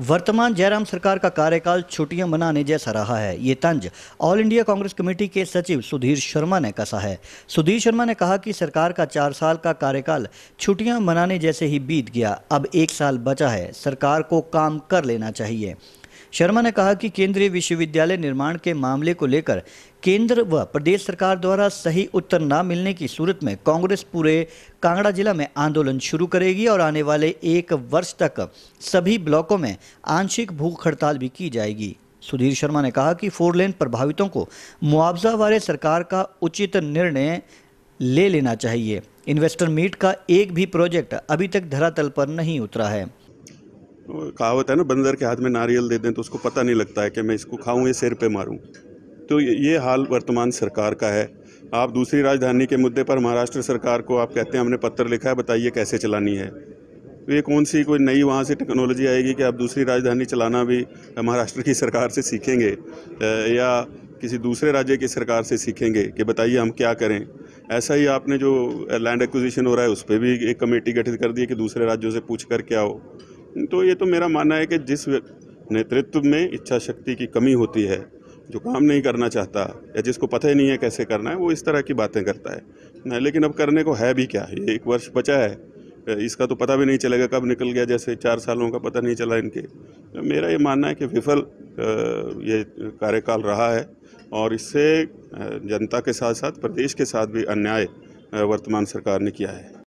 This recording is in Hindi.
वर्तमान जयराम सरकार का कार्यकाल छुट्टियां मनाने जैसा रहा है ये तंज ऑल इंडिया कांग्रेस कमेटी के सचिव सुधीर शर्मा ने कसा है सुधीर शर्मा ने कहा कि सरकार का चार साल का कार्यकाल छुट्टियां मनाने जैसे ही बीत गया अब एक साल बचा है सरकार को काम कर लेना चाहिए शर्मा ने कहा कि केंद्रीय विश्वविद्यालय निर्माण के मामले को लेकर केंद्र व प्रदेश सरकार द्वारा सही उत्तर न मिलने की सूरत में कांग्रेस पूरे कांगड़ा जिला में आंदोलन शुरू करेगी और आने वाले एक वर्ष तक सभी ब्लॉकों में आंशिक भूख हड़ताल भी की जाएगी सुधीर शर्मा ने कहा कि फोर लेन प्रभावितों को मुआवजा वाले सरकार का उचित निर्णय ले लेना चाहिए इन्वेस्टर मीट का एक भी प्रोजेक्ट अभी तक धरातल पर नहीं उतरा है कहावत है ना बंदर के हाथ में नारियल दे दें तो उसको पता नहीं लगता है कि मैं इसको खाऊं या सिर पे मारूं तो ये हाल वर्तमान सरकार का है आप दूसरी राजधानी के मुद्दे पर महाराष्ट्र सरकार को आप कहते हैं हमने पत्र लिखा है बताइए कैसे चलानी है तो ये कौन सी कोई नई वहाँ से टेक्नोलॉजी आएगी कि आप दूसरी राजधानी चलाना भी महाराष्ट्र की सरकार से सीखेंगे या किसी दूसरे राज्य की सरकार से सीखेंगे कि बताइए हम क्या करें ऐसा ही आपने जो लैंड एक्विजिशन हो रहा है उस पर भी एक कमेटी गठित कर दी है कि दूसरे राज्यों से पूछ कर क्या हो तो ये तो मेरा मानना है कि जिस नेतृत्व में इच्छा शक्ति की कमी होती है जो काम नहीं करना चाहता या जिसको पता ही नहीं है कैसे करना है वो इस तरह की बातें करता है नहीं लेकिन अब करने को है भी क्या ये एक वर्ष बचा है इसका तो पता भी नहीं चलेगा कब निकल गया जैसे चार सालों का पता नहीं चला इनके तो मेरा ये मानना है कि विफल ये कार्यकाल रहा है और इससे जनता के साथ साथ प्रदेश के साथ भी अन्याय वर्तमान सरकार ने किया है